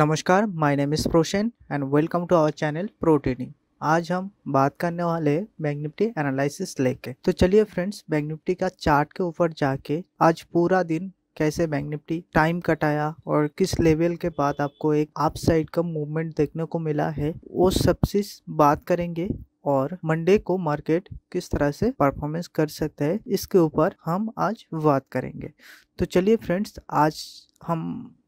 नमस्कार my name is Proshan and welcome to our channel प्रोटेनिंग आज हम बात करने वाले बैंक निफ्टी एनालिसिस लेके तो चलिए फ्रेंड्स बैंक निफ्टी का चार्ट के ऊपर जाके आज पूरा दिन कैसे बैंक निफ्टी टाइम कटाया और किस लेवल के बाद आपको एक अप साइड का मूवमेंट देखने को मिला है वो सबसे बात करेंगे और मंडे को मार्केट किस तरह से परफॉर्मेंस कर सकते है इसके ऊपर हम आज बात करेंगे तो चलिए फ्रेंड्स आज हम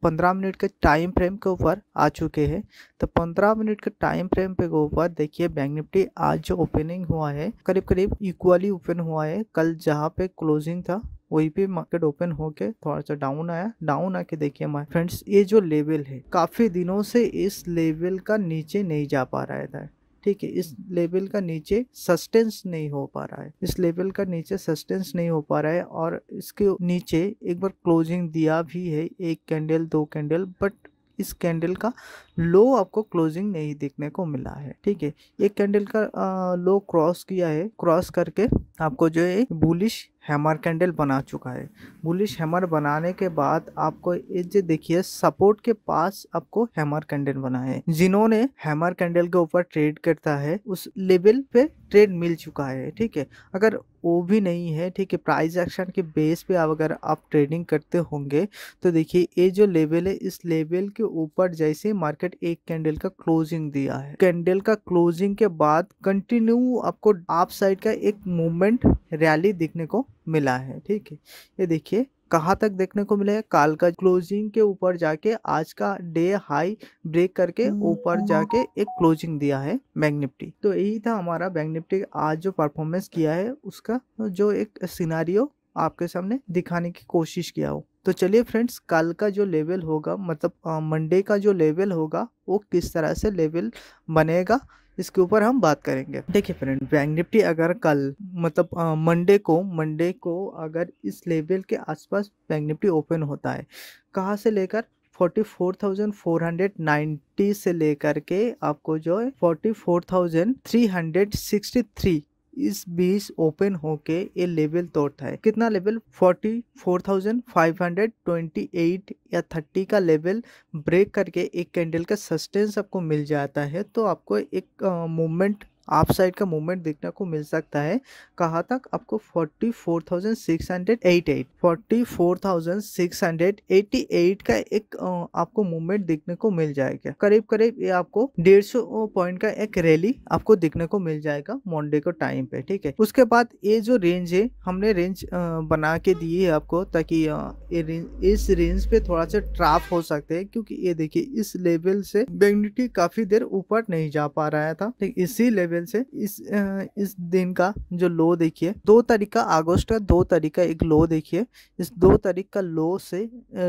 15 मिनट के टाइम फ्रेम के ऊपर आ चुके हैं तो 15 मिनट के टाइम फ्रेम पे ऊपर देखिए बैंक निफ्टी आज जो ओपनिंग हुआ है करीब करीब इक्वली ओपन हुआ है कल जहाँ पे क्लोजिंग था वही पे मार्केट ओपन होके थोड़ा सा डाउन आया डाउन आके देखिए हमारे फ्रेंड्स ये जो लेवल है काफी दिनों से इस लेवल का नीचे नहीं जा पा रहा था ठीक है इस हम्म। लेवल का नीचे सस्टेंस नहीं हो पा रहा है इस लेवल का नीचे सस्टेंस नहीं हो पा रहा है और इसके नीचे एक बार क्लोजिंग दिया भी है एक कैंडल दो कैंडल बट इस कैंडल का लो आपको क्लोजिंग नहीं देखने को मिला है ठीक है एक कैंडल का आ, लो क्रॉस किया है क्रॉस करके आपको जो है बुलिश हैमर कैंडल बना चुका है बुलिश हैमर बनाने के बाद आपको ये देखिए सपोर्ट के पास आपको हैमर कैंडल बना है जिन्होंने हैमर कैंडल के ऊपर ट्रेड करता है उस लेवल पे ट्रेड मिल चुका है ठीक है अगर वो भी नहीं है ठीक है प्राइस एक्शन के बेस पे आप अगर आप ट्रेडिंग करते होंगे तो देखिए ये जो लेवल है इस लेवल के ऊपर जैसे मार्केट एक कैंडल का क्लोजिंग दिया है कैंडल का क्लोजिंग के बाद कंटिन्यू आपको आप साइड का एक मूवमेंट रैली देखने को मिला है ठीक है ये देखिए कहाँ तक देखने को मिले काल का क्लोजिंग के ऊपर जाके आज का डे हाई ब्रेक करके हम्म, ऊपर जाके एक क्लोजिंग दिया है बैंक निफ्टी तो यही था हमारा बैंक निफ्टी आज जो परफॉर्मेंस किया है उसका जो एक सिनारियो आपके सामने दिखाने की कोशिश किया हो तो चलिए फ्रेंड्स कल का जो लेवल होगा मतलब मंडे का जो लेवल होगा वो किस तरह से लेवल बनेगा इसके ऊपर हम बात करेंगे देखिए फ्रेंड बैंक निफ्टी अगर कल मतलब मंडे को मंडे को अगर इस लेवल के आसपास बैंक निफ्टी ओपन होता है कहाँ से लेकर 44,490 से लेकर के आपको जो है 44,363 इस बीच ओपन होके ये लेवल तोड़ता है कितना लेवल 44,528 या 30 का लेवल ब्रेक करके एक कैंडल का सस्टेंस आपको मिल जाता है तो आपको एक मूवमेंट आप साइड का मूवमेंट देखने को मिल सकता है कहाँ तक आपको 44,688 44,688 का एक आपको मूवमेंट देखने को मिल जाएगा करीब करीब ये आपको 150 पॉइंट का एक रैली आपको देखने को मिल जाएगा मंडे को टाइम पे ठीक है उसके बाद ये जो रेंज है हमने रेंज बना के दी है आपको ताकि इस रेंज पे थोड़ा सा ट्राफ हो सकते है क्यूँकी ये देखिये इस लेवल से बेगनिटी काफी देर ऊपर नहीं जा पा रहा था इसी लेवल लेवल से इस इस दिन का जो लो देखिए दो तारीख का अगस्त का दो तारीख का एक लो देखिए इस दो तारीख का लो से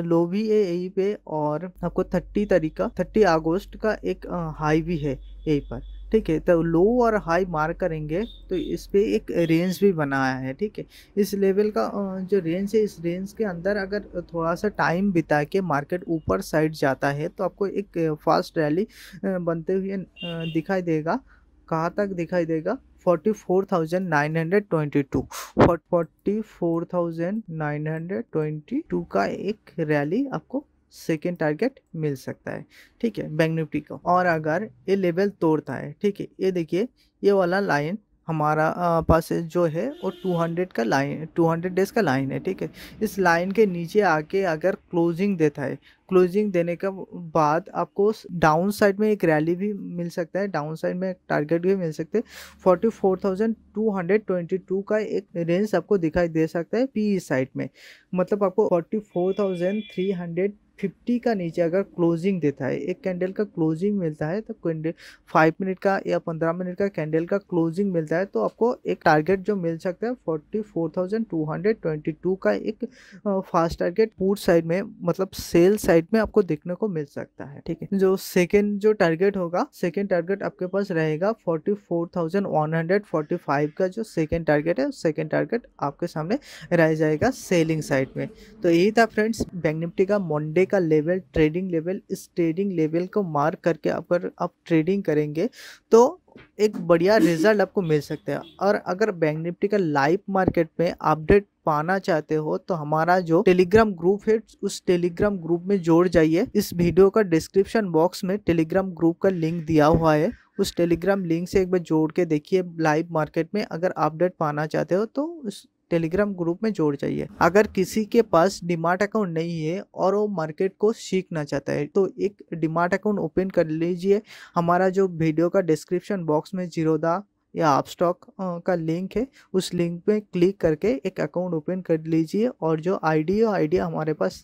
लो भी है यही पे और आपको थर्टी तारीख का थर्टी अगस्त का एक हाई भी है यही पर ठीक है तो लो और हाई मार करेंगे तो इस पर एक रेंज भी बनाया है ठीक है इस लेवल का जो रेंज है इस रेंज के अंदर अगर थोड़ा सा टाइम बिता के मार्केट ऊपर साइड जाता है तो आपको एक फास्ट रैली बनते हुए दिखाई देगा कहाँ तक दिखाई देगा forty four thousand nine hundred twenty two forty four thousand nine hundred twenty two का एक रैली आपको सेकेंड टारगेट मिल सकता है ठीक है बैंक निफ्टी का और अगर ये लेवल तोड़ता है ठीक है ये देखिए ये वाला लाइन हमारा पास जो है वो 200 का लाइन 200 डेज का लाइन है ठीक है इस लाइन के नीचे आके अगर क्लोजिंग देता है क्लोजिंग देने के बाद आपको डाउन साइड में एक रैली भी मिल सकता है डाउन साइड में एक टारगेट भी मिल सकते हैं forty four thousand two hundred twenty two का एक रेंज आपको दिखाई दे सकता है पी साइड में मतलब आपको forty four thousand three hundred fifty का नीचे अगर क्लोजिंग देता है एक कैंडल का क्लोजिंग मिलता है तो कैंडल फाइव मिनट का या पंद्रह मिनट का कैंडल का क्लोजिंग मिलता है तो आपको एक टारगेट जो मिल सकता है forty four thousand two hundred twenty two का एक फास्ट टारगेट पूर्व साइड में मतलब सेल साइड में आपको देखने को मिल सकता है ठीक है जो सेकेंड जो टारगेट होगा सेकेंड टारगेट आपके पास रहेगा forty four thousand one hundred forty five का जो सेकेंड टारगेट है सेकेंड टारगेट आपके सामने रह जाएगा सेलिंग साइड में तो यही था फ्रेंड्स बैंक निफ्टी का मंडे पहले का लेवल ट्रेडिंग लेवल इस ट्रेडिंग लेवल को मार्क करके अगर आप ट्रेडिंग करेंगे तो एक बढ़िया रिजल्ट आपको मिल सकता है और अगर बैंक निफ्टी का लाइव मार्केट में अपडेट पाना चाहते हो तो हमारा जो टेलीग्राम ग्रुप है उस टेलीग्राम ग्रुप में जोड़ जाइए इस वीडियो का डिस्क्रिप्शन बॉक्स में टेलीग्राम ग्रुप का लिंक दिया हुआ है उस टेलीग्राम लिंक से एक बार जोड़ के देखिए लाइव मार्केट में अगर अपडेट पाना चाहते हो तो उस टेलीग्राम ग्रुप में जोड़ जाइए अगर किसी के पास डिमार्ट अकाउंट नहीं है और वो मार्केट को सीखना चाहता है तो एक डिमार्ट अकाउंट ओपन कर लीजिए हमारा जो वीडियो का डिस्क्रिप्शन बॉक्स में जीरोदा या आप स्टॉक का लिंक है उस लिंक पे क्लिक करके एक अकाउंट ओपन कर लीजिए और जो आईडी और आईडी हमारे पास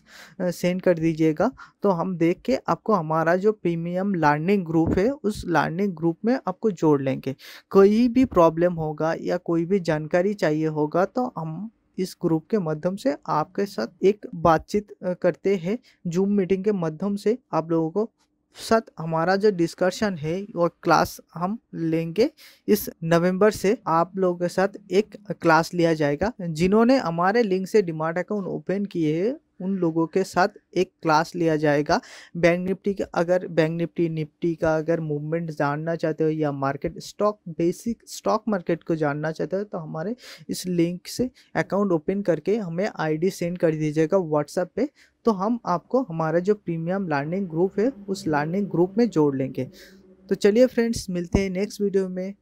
सेंड कर दीजिएगा तो हम देख के आपको हमारा जो प्रीमियम लर्निंग ग्रुप है उस लर्निंग ग्रुप में आपको जोड़ लेंगे कोई भी प्रॉब्लम होगा या कोई भी जानकारी चाहिए होगा तो हम इस ग्रुप के माध्यम से आपके साथ एक बातचीत करते हैं जूम मीटिंग के माध्यम से आप लोगों को साथ हमारा जो डिस्कशन है और क्लास हम लेंगे इस नवंबर से आप लोगों के साथ एक क्लास लिया जाएगा जिन्होंने हमारे लिंक से डिमांड अकाउंट ओपन किए हैं उन लोगों के साथ एक क्लास लिया जाएगा बैंक निफ्टी का अगर बैंक निफ्टी निफ्टी का अगर मूवमेंट जानना चाहते हो या market stock basic stock market को जानना चाहते हो तो हमारे इस लिंक से अकाउंट ओपन करके हमें आईडी सेंड कर दीजिएगा व्हाट्सएप पे तो हम आपको हमारा जो प्रीमियम लर्निंग ग्रुप है उस लर्निंग ग्रुप में जोड़ लेंगे तो चलिए फ्रेंड्स मिलते हैं नेक्स्ट वीडियो में